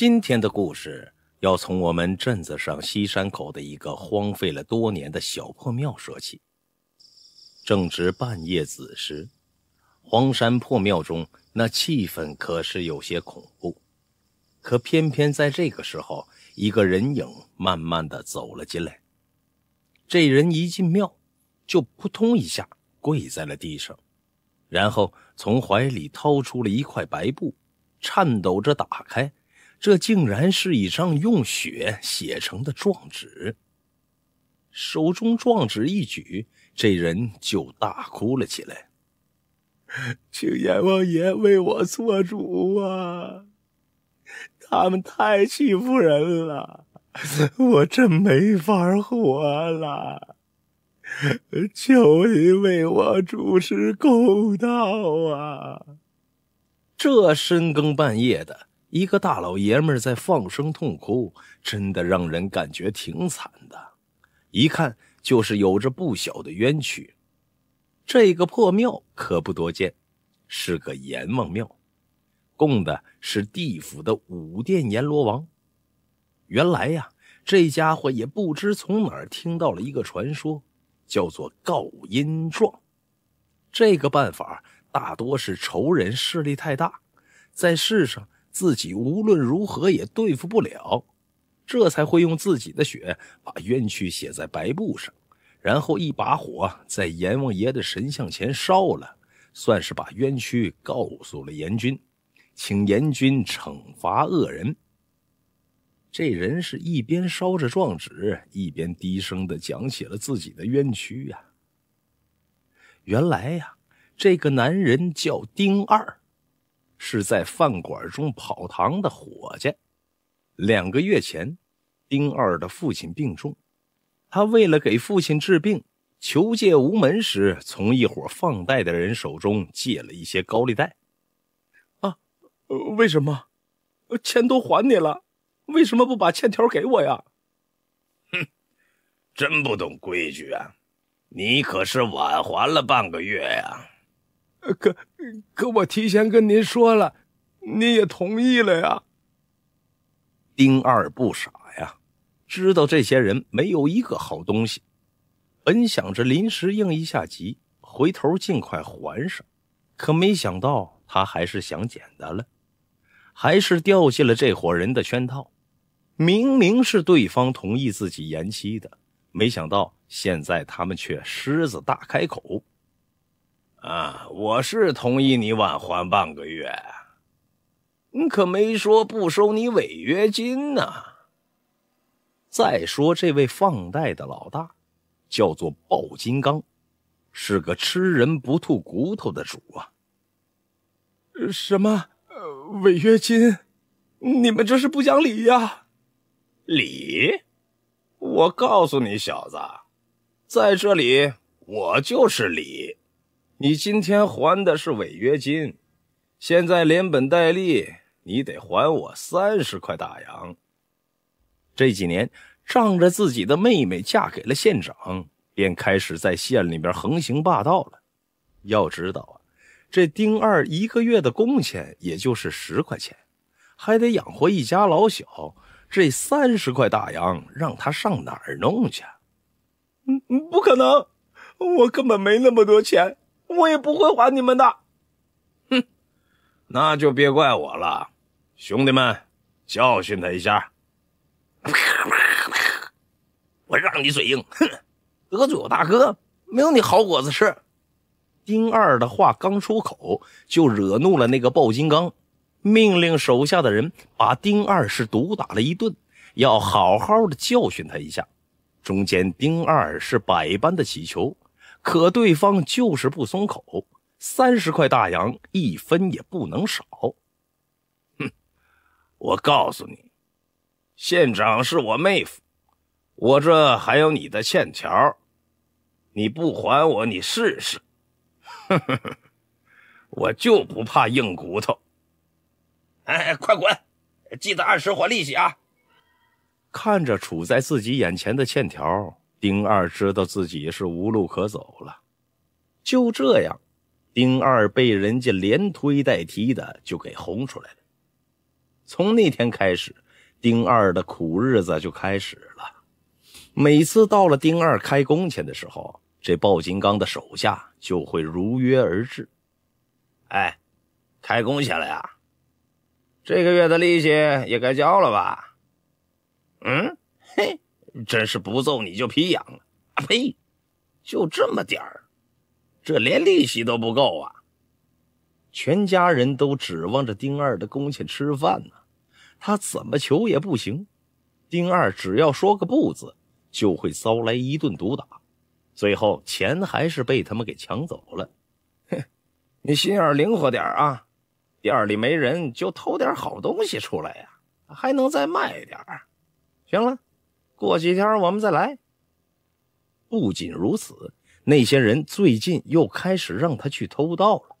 今天的故事要从我们镇子上西山口的一个荒废了多年的小破庙说起。正值半夜子时，荒山破庙中那气氛可是有些恐怖。可偏偏在这个时候，一个人影慢慢的走了进来。这人一进庙，就扑通一下跪在了地上，然后从怀里掏出了一块白布，颤抖着打开。这竟然是一张用血写成的状纸，手中状纸一举，这人就大哭了起来：“请阎王爷为我做主啊！他们太欺负人了，我真没法活了！求你为我主持公道啊！”这深更半夜的。一个大老爷们在放声痛哭，真的让人感觉挺惨的。一看就是有着不小的冤屈。这个破庙可不多见，是个阎王庙，供的是地府的五殿阎罗王。原来呀，这家伙也不知从哪儿听到了一个传说，叫做告阴状。这个办法大多是仇人势力太大，在世上。自己无论如何也对付不了，这才会用自己的血把冤屈写在白布上，然后一把火在阎王爷的神像前烧了，算是把冤屈告诉了阎君，请阎君惩罚恶人。这人是一边烧着状纸，一边低声的讲起了自己的冤屈呀。原来呀，这个男人叫丁二。是在饭馆中跑堂的伙计。两个月前，丁二的父亲病重，他为了给父亲治病，求借无门时，从一伙放贷的人手中借了一些高利贷。啊，为什么？钱都还你了，为什么不把欠条给我呀？哼，真不懂规矩啊！你可是晚还了半个月呀。呃，可可我提前跟您说了，您也同意了呀。丁二不傻呀，知道这些人没有一个好东西。本想着临时应一下急，回头尽快还上，可没想到他还是想简单了，还是掉进了这伙人的圈套。明明是对方同意自己延期的，没想到现在他们却狮子大开口。啊，我是同意你晚还半个月，你可没说不收你违约金呢。再说这位放贷的老大叫做鲍金刚，是个吃人不吐骨头的主啊。什么？呃，违约金？你们这是不讲理呀！理？我告诉你小子，在这里我就是理。你今天还的是违约金，现在连本带利，你得还我三十块大洋。这几年仗着自己的妹妹嫁给了县长，便开始在县里面横行霸道了。要知道啊，这丁二一个月的工钱也就是十块钱，还得养活一家老小，这三十块大洋让他上哪儿弄去？嗯，不可能，我根本没那么多钱。我也不会还你们的，哼，那就别怪我了，兄弟们，教训他一下。我让你嘴硬，哼，得罪我大哥，没有你好果子吃。丁二的话刚出口，就惹怒了那个暴金刚，命令手下的人把丁二是毒打了一顿，要好好的教训他一下。中间丁二是百般的乞求。可对方就是不松口，三十块大洋一分也不能少。哼，我告诉你，县长是我妹夫，我这还有你的欠条，你不还我，你试试。呵呵呵，我就不怕硬骨头。哎，快滚，记得按时还利息啊！看着处在自己眼前的欠条。丁二知道自己是无路可走了，就这样，丁二被人家连推带踢的就给轰出来了。从那天开始，丁二的苦日子就开始了。每次到了丁二开工钱的时候，这暴金刚的手下就会如约而至。哎，开工钱了呀，这个月的利息也该交了吧？嗯，嘿。真是不揍你就皮痒了啊！呸！就这么点儿，这连利息都不够啊！全家人都指望着丁二的工钱吃饭呢，他怎么求也不行。丁二只要说个不字，就会遭来一顿毒打。最后钱还是被他们给抢走了。哼，你心眼灵活点啊！店里没人，就偷点好东西出来呀，还能再卖点行了。过几天我们再来。不仅如此，那些人最近又开始让他去偷盗了。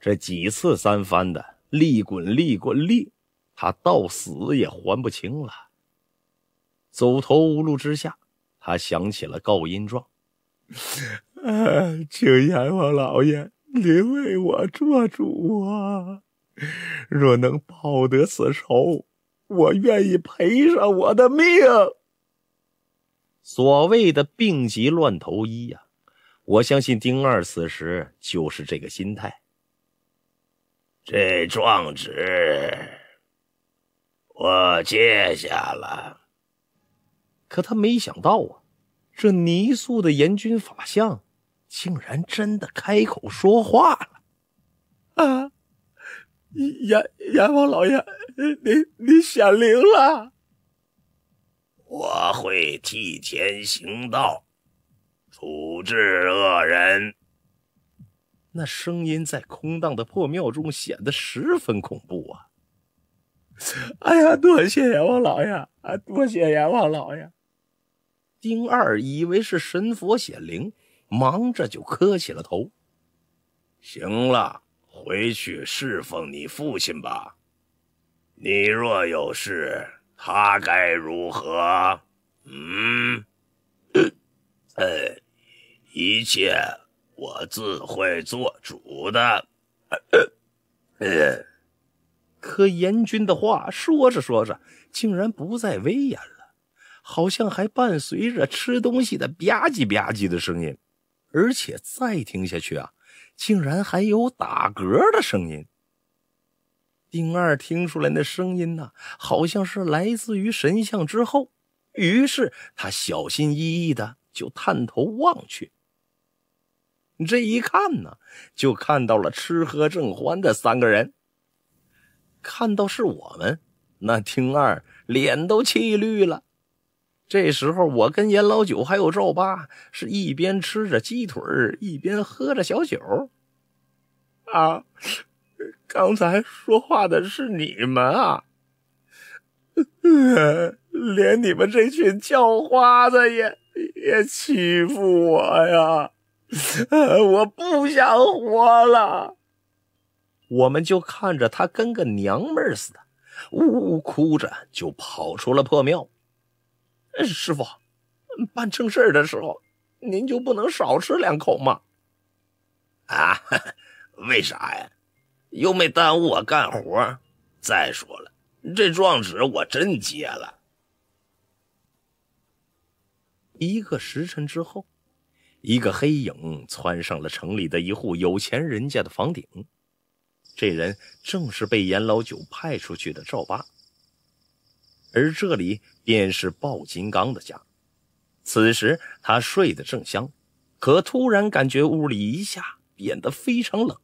这几次三番的利滚利滚利，他到死也还不清了。走投无路之下，他想起了告阴状。啊，请阎王老爷您为我做主啊！若能报得此仇，我愿意赔上我的命。所谓的“病急乱投医”呀，我相信丁二此时就是这个心态。这状纸我接下了，可他没想到啊，这泥塑的阎君法相竟然真的开口说话了！啊，阎阎王老爷，您您显灵了！我会替天行道，处置恶人。那声音在空荡的破庙中显得十分恐怖啊！哎呀，多谢阎王老爷啊！多谢阎王老爷。丁二以为是神佛显灵，忙着就磕起了头。行了，回去侍奉你父亲吧。你若有事。他该如何？嗯，呃，一切我自会做主的。呃，可严君的话说着说着，竟然不再威严了，好像还伴随着吃东西的吧唧吧唧的声音，而且再听下去啊，竟然还有打嗝的声音。丁二听出来那声音呢，好像是来自于神像之后，于是他小心翼翼的就探头望去。这一看呢，就看到了吃喝正欢的三个人。看到是我们，那丁二脸都气绿了。这时候，我跟严老九还有赵八是一边吃着鸡腿一边喝着小酒啊。刚才说话的是你们啊！连你们这群叫花子也也欺负我呀！我不想活了！我们就看着他跟个娘们似的，呜呜哭着就跑出了破庙。师傅，办正事的时候，您就不能少吃两口吗？啊，为啥呀？又没耽误我干活。再说了，这状纸我真接了。一个时辰之后，一个黑影窜上了城里的一户有钱人家的房顶。这人正是被严老九派出去的赵八。而这里便是鲍金刚的家。此时他睡得正香，可突然感觉屋里一下变得非常冷。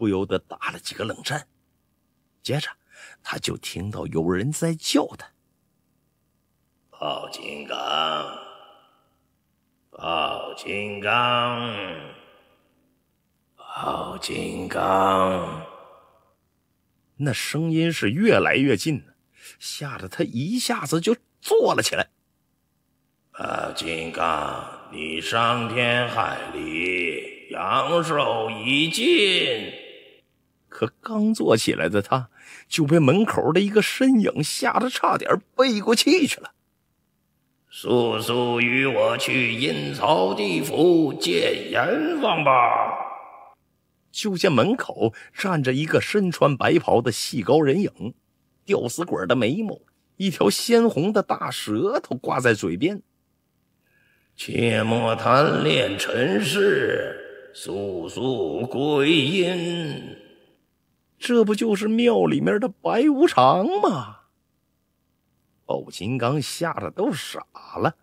不由得打了几个冷战，接着他就听到有人在叫他：“宝金刚，宝金刚，宝金刚！”那声音是越来越近，吓得他一下子就坐了起来。“宝金刚，你伤天害理，阳寿已尽。”可刚坐起来的他，就被门口的一个身影吓得差点背过气去了。速速与我去阴曹地府见阎王吧！就见门口站着一个身穿白袍的细高人影，吊死鬼的眉毛，一条鲜红的大舌头挂在嘴边。切莫贪恋尘世，速速归阴。这不就是庙里面的白无常吗？鲍金刚吓得都傻了。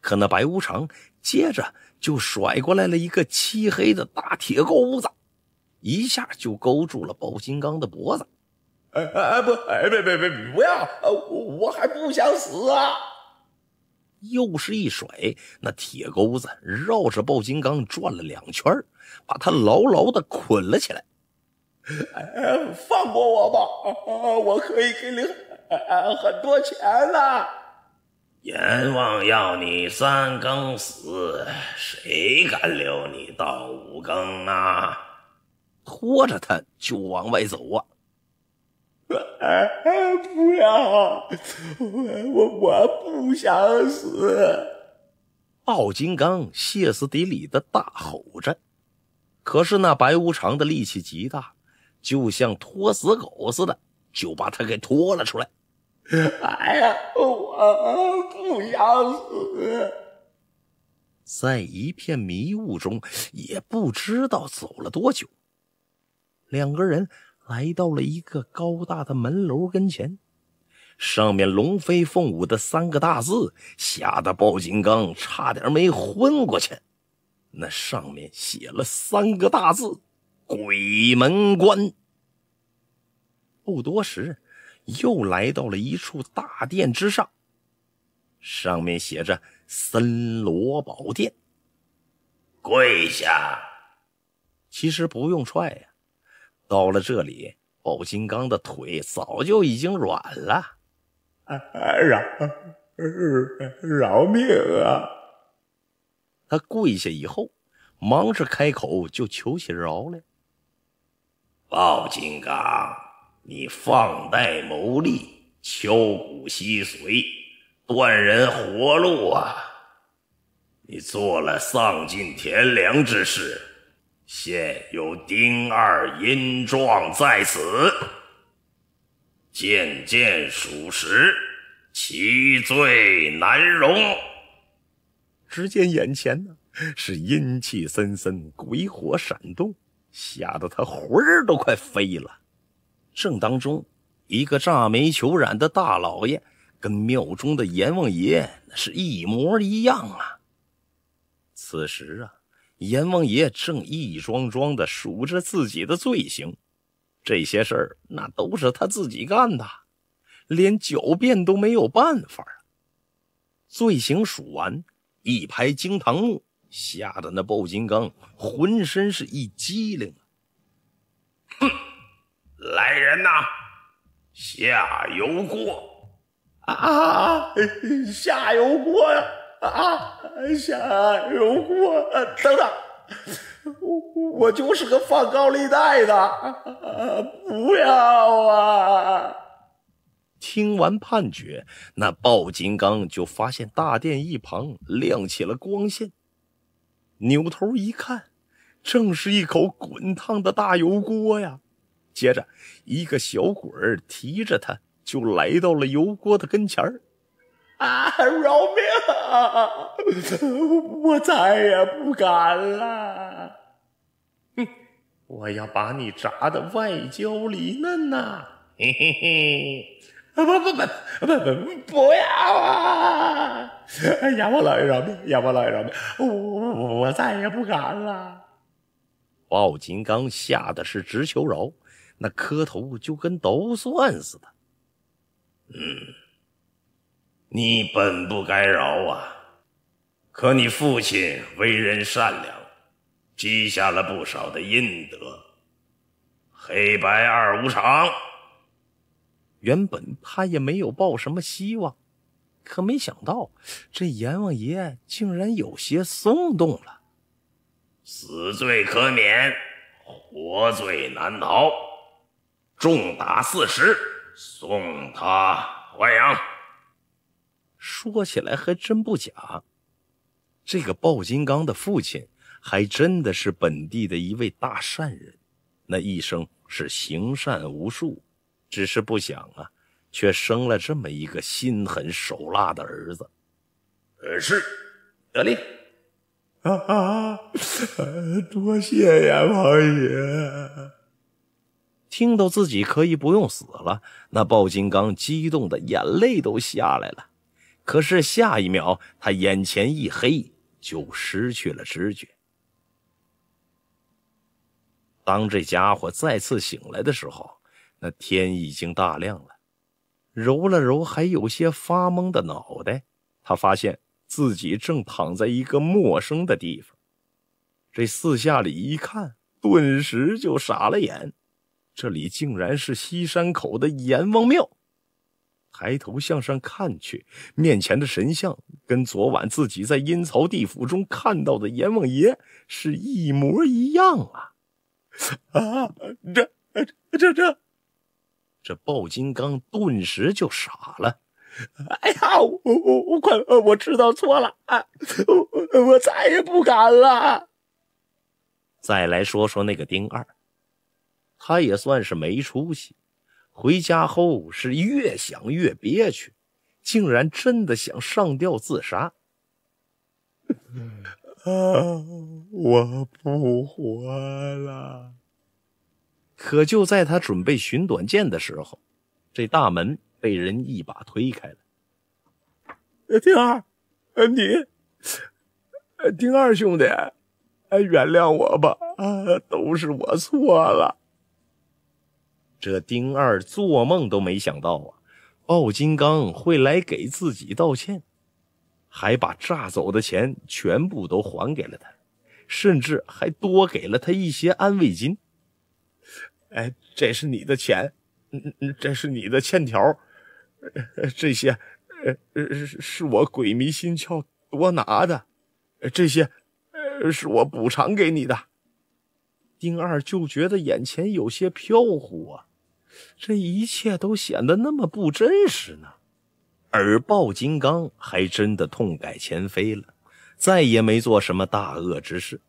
可那白无常接着就甩过来了一个漆黑的大铁钩子，一下就勾住了鲍金刚的脖子。哎哎哎，不，哎别别别，不要！我我还不想死啊！又是一甩，那铁钩子绕着鲍金刚转了两圈，把他牢牢的捆了起来。哎放过我吧！我可以给你很多钱呐。阎王要你三更死，谁敢留你到五更啊？拖着他就往外走啊！不要！我我不想死！奥金刚歇斯底里的大吼着，可是那白无常的力气极大。就像拖死狗似的，就把他给拖了出来。哎呀，我不想死！在一片迷雾中，也不知道走了多久，两个人来到了一个高大的门楼跟前，上面龙飞凤舞的三个大字，吓得包金刚差点没昏过去。那上面写了三个大字。鬼门关。不多时，又来到了一处大殿之上，上面写着“森罗宝殿”。跪下，其实不用踹呀。到了这里，宝金刚的腿早就已经软了。饶饶命啊！他跪下以后，忙着开口就求起饶来。鲍金刚，你放贷牟利，敲骨吸髓，断人活路啊！你做了丧尽天良之事，现有丁二阴状在此，件件属实，其罪难容。只见眼前呢，是阴气森森，鬼火闪动。吓得他魂儿都快飞了。正当中，一个炸眉求染的大老爷，跟庙中的阎王爷那是一模一样啊。此时啊，阎王爷正一桩桩的数着自己的罪行，这些事儿那都是他自己干的，连狡辩都没有办法。罪行数完，一拍惊堂木。吓得那暴金刚浑身是一激灵，哼！来人呐，下油锅啊！下油锅呀！啊！下油锅！等等，我我就是个放高利贷的，不要啊！听完判决，那暴金刚就发现大殿一旁亮起了光线。扭头一看，正是一口滚烫的大油锅呀！接着，一个小鬼儿提着它就来到了油锅的跟前儿。“啊，饶命！我再也不敢了！”哼，我要把你炸的外焦里嫩呐！嘿嘿嘿。不不不不不不要啊！阎王老爷饶命！阎王老爷饶命！我我我我再也不敢了！鲍金刚吓得是直求饶，那磕头就跟抖蒜似的。嗯，你本不该饶啊，可你父亲为人善良，积下了不少的阴德。黑白二无常。原本他也没有抱什么希望，可没想到这阎王爷竟然有些松动了。死罪可免，活罪难逃，重打四十，送他外阳。说起来还真不假，这个暴金刚的父亲还真的是本地的一位大善人，那一生是行善无数。只是不想啊，却生了这么一个心狠手辣的儿子。是得令啊！多谢阎王爷！听到自己可以不用死了，那暴金刚激动的眼泪都下来了。可是下一秒，他眼前一黑，就失去了知觉。当这家伙再次醒来的时候。那天已经大亮了，揉了揉还有些发懵的脑袋，他发现自己正躺在一个陌生的地方。这四下里一看，顿时就傻了眼，这里竟然是西山口的阎王庙。抬头向上看去，面前的神像跟昨晚自己在阴曹地府中看到的阎王爷是一模一样啊！啊，这、这、这、这！这鲍金刚顿时就傻了。哎呀，我我我，快，我知道错了啊！我我我再也不敢了。再来说说那个丁二，他也算是没出息。回家后是越想越憋屈，竟然真的想上吊自杀。啊！我不活了。可就在他准备寻短见的时候，这大门被人一把推开了。丁二，呃，你，丁二兄弟，原谅我吧，都是我错了。这丁二做梦都没想到啊，奥金刚会来给自己道歉，还把炸走的钱全部都还给了他，甚至还多给了他一些安慰金。哎，这是你的钱，嗯，这是你的欠条，这些，呃，是是我鬼迷心窍多拿的，这些，呃，是我补偿给你的。丁二就觉得眼前有些飘忽啊，这一切都显得那么不真实呢。而鲍金刚还真的痛改前非了，再也没做什么大恶之事。